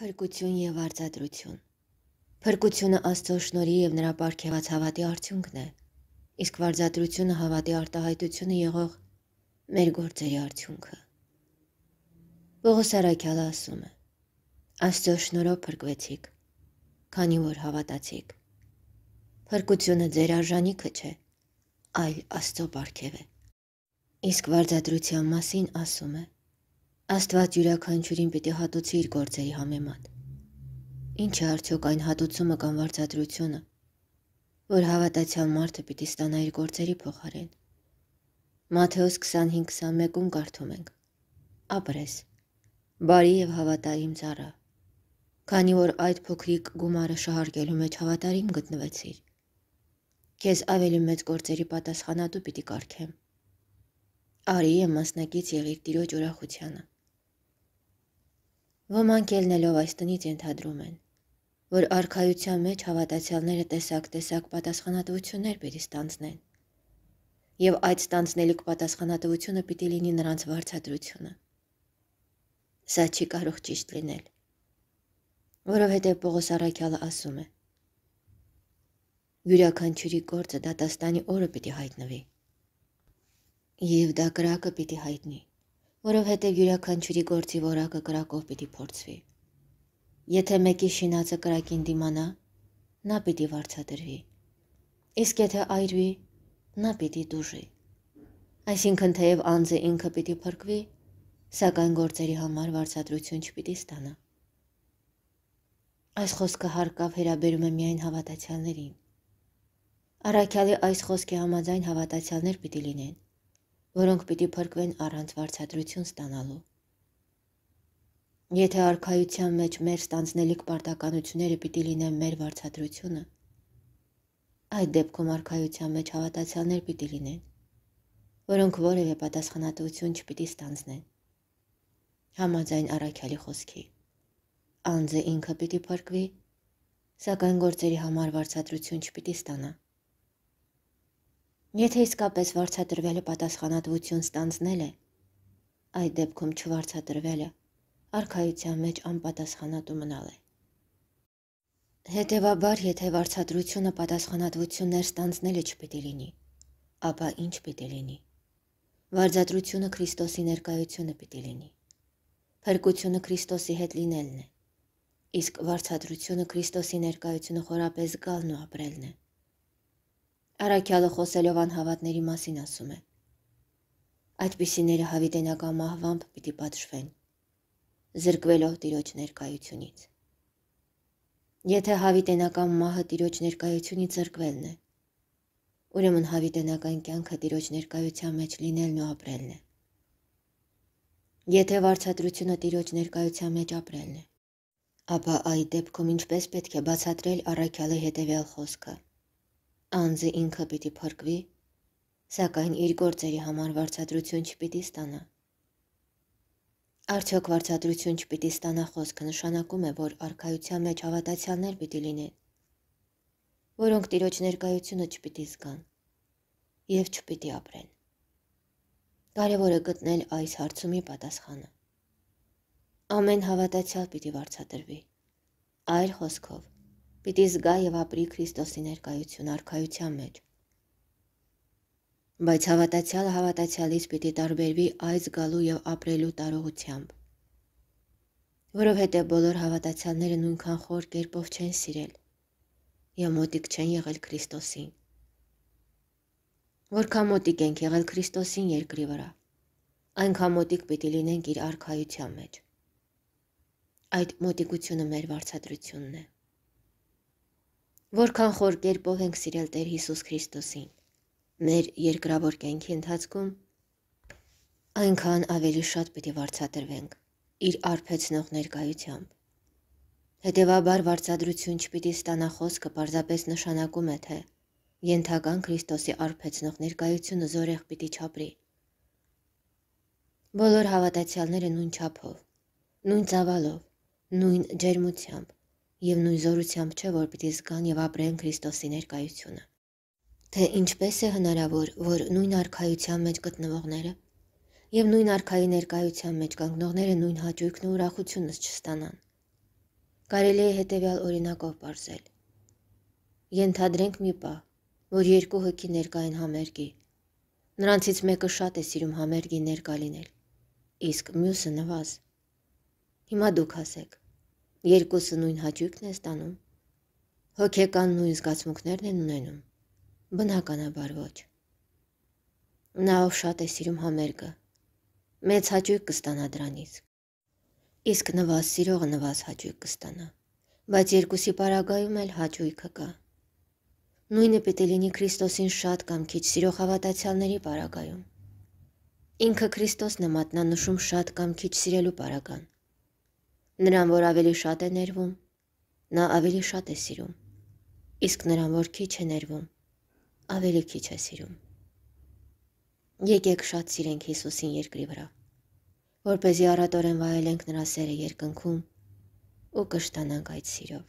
Փրկություն եւ արձադրություն։ Փրկությունը Աստծո շնորհի եւ նրա ապարքեված հավատի արդյունքն է, իսկ վարձատրությունը հավատի արտահայտությունը եղող մեր գործերի արդյունքը։ Պողոս Արաքյալը ասում է. Աստծո շնորհով փրկվեցիք, քանի որ հավատացիք։ Փրկությունը ձեր արժանիքը չէ, այլ Աստծո ապարքև է։ Իսկ վարձատրության մասին ասում է. Աստված յուրաքանչյուրին պիտի հատուցի իր գործերի համեմատ։ Ինչ է արդյոք այն հատուցումը կամ վարձատրությունը, որ հավատացյալ մարդը պիտի ստանա իր գործերի փոխարեն։ Մատթեոս 25:21-ում կարդում ենք. Ապրես, բարի եւ հավատա իմ ծառա, քանի որ այդ փոքրիկ գումարը շահարկելու մեջ հավատարիմ գտնվեցիր։ Քեզ ավելի մեծ գործերի պատասխանատու պիտի կարգեմ։ Արի եմ մասնակից եղիր տիրոջ ուրախությանը։ Ոմանք ելնելով այս տնից ենթադրում են, որ արխայության մեջ հավատացյալները տեսակ-տեսակ պատասխանատվություններ պիտի ստանձնեն։ Եվ այդ ստանձնելիք պատասխանատվությունը պիտի լինի նրանց վարձատրությունը։ Սա չի կարող ճիշտ լինել։ Որովհետև Պողոս Արաքյալը ասում է. յուրաքանչյուրի գործը դատաստանի օրը պիտի հայտնվի։ Եվ դա կրակը պիտի հայտնի որովհետև յուրաքանչյուրի գործի որակը կրակով պիտի փորձվի։ Եթե մեկի շինածը կրակին դիմանա, նա պիտի վարձատրվի։ Իսկ եթե այրվի, նա պիտի դուժի։ Այսինքն թեև անձը ինքը պիտի փրկվի, սակայն գործերի համար վարձատրություն չպիտի ստանա։ Այս խոսքը հարկավ վերաբերում է միայն հավատացյալներին։ Առաքյալի այս խոսքի համաձայն հավատացյալներ պիտի լինեն, որոնք պիտի փրկվեն առանց վարձատրություն ստանալու։ Եթե արխայության մեջ մեր ստանձնելիք պարտականությունները պիտի լինեն մեր վարձատրությունը, այդ դեպքում արխայության մեջ հավատացյալներ պիտի լինեն, որոնք որևէ պատասխանատվություն չպիտի ստանձնեն։ Համաձայն առաքյալի խոսքի։ Անձը ինքը պիտի փրկվի, սակայն գործերի համար վարձատրություն չպիտի ստանա։ Եթե իսկապես վարչատրվելը պատասխանատվություն ստանձնել է, այդ դեպքում չվարչատրվելը արխայության մեջ անպատասխանատու մնալ է։ Հետևաբար, եթե վարչատրությունը պատասխանատվություններ ստանձնելը չպիտի լինի, ապա ինչ պիտի լինի։ Վարձատրությունը Քրիստոսի ներկայությունը պիտի լինի։ Փրկությունը Քրիստոսի հետ լինելն է։ Իսկ վարչատրությունը Քրիստոսի ներկայությունը խորապես զգալն ու ապրելն է։ Արաքյալը խոսելով անհավատների մասին ասում է. Այդպիսիները հավիտենական մահվամբ պիտի պատժվեն, զրկվելով տիրոջ ներկայությունից։ Եթե հավիտենական մահը տիրոջ ներկայությունից զրկվելն է, ուրեմն հավիտենական կյանքը տիրոջ ներկայության մեջ լինելն ու ապրելն է։ Եթե վարչատրությունը տիրոջ ներկայության մեջ ապրելն է, ապա այդ դեպքում ինչպես պետք է բացատրել առաքյալի հետևյալ խոսքը. Անձը ինքը պիտի փրկվի, սակայն իր գործերի համար վարձատրություն չպիտի ստանա։ Արդյոք վարձատրություն չպիտի ստանա խոսքը նշանակում է, որ արքայության մեջ հավատացյալներ պիտի լինեն, որոնք տիրոջ ներկայությունը չպիտի զգան և չպիտի ապրեն։ Կարևոր է գտնել այս հարցումի պատասխանը։ Ամեն հավատացյալ պիտի վարձատրվի։ Այլ խոսքով, պիտի զգա եւ ապրի Քրիստոսի ներկայություն արքայության մեջ։ Բայց հավատացյալը հավատացյալից պիտի տարբերվի այս գալու եւ ապրելու տարողությամբ։ Որովհետեւ բոլոր հավատացյալները նույնքան խոր կերպով չեն սիրել եւ մոտիկ չեն եղել Քրիստոսին։ Որքան մոտիկ ենք եղել Քրիստոսին երկրի վրա, այնքան մոտիկ պիտի լինենք իր արքայության մեջ։ Այդ մոտիկությունը մեր վարչատրությունն է։ Որքան խոր կերպով ենք սիրել Տեր Հիսուս Քրիստոսին։ Մեր երկրավոր կյանքի ընթացքում այնքան ավելի շատ պիտի վարչատրվենք իր արփեցնող ներկայությամբ։ Հետևաբար վարչադրություն չպիտի ստանա խոսքը պարզապես նշանակում է թե ենթական Քրիստոսի արփեցնող ներկայությունը զորեղ պիտի չապրի։ Բոլոր հավատացյալները նույն չափով, նույն ցավալով, նույն ջերմությամբ եւ նույն զորությամբ չէ, որ պիտի զգան եւ ապրեն Քրիստոսի ներկայությունը։ Թե ինչպես է հնարավոր, որ նույն արխայության մեջ գտնվողները եւ նույն արխայի ներկայության մեջ կանգնողները նույն հաճույքն ու ուրախությունը չստանան։ Կարելի է հետեւյալ օրինակով բարձել։ Ենթադրենք մի պահ, որ երկու հոգի ներկա են համերգի։ Նրանցից մեկը շատ է սիրում համերգի ներկա լինել, իսկ մյուսը նվազ։ Հիմա դուք ասեք Երկուսը նույն հաճույքն է ստանում։ Հոգեկան նույն զգացմունքներն են ունենում։ Բնականաբար ոչ։ Նա ով շատ է սիրում համերգը, մեծ հաճույք կստանա դրանից։ Իսկ նվազ սիրողը նվազ հաճույք կստանա, բայց երկուսի պարագայում էլ հաճույքը կա։ Նույնը պետք է լինի Քրիստոսին շատ կամ քիչ սիրող հավատացյալների պարագայում։ Ինքը Քրիստոսն է մատնանշում շատ կամ քիչ սիրելու պարագան։ Նրան, որ ավելի շատ է ներվում, նա ավելի շատ է սիրում։ Իսկ նրան, որ քիչ է ներվում, ավելի քիչ է սիրում։ Եկեք շատ սիրենք Հիսուսին երկրի վրա, որ เป զի առատորեն վայելենք նրա սերը երկնքում ու կշտանանք այդ սիրով։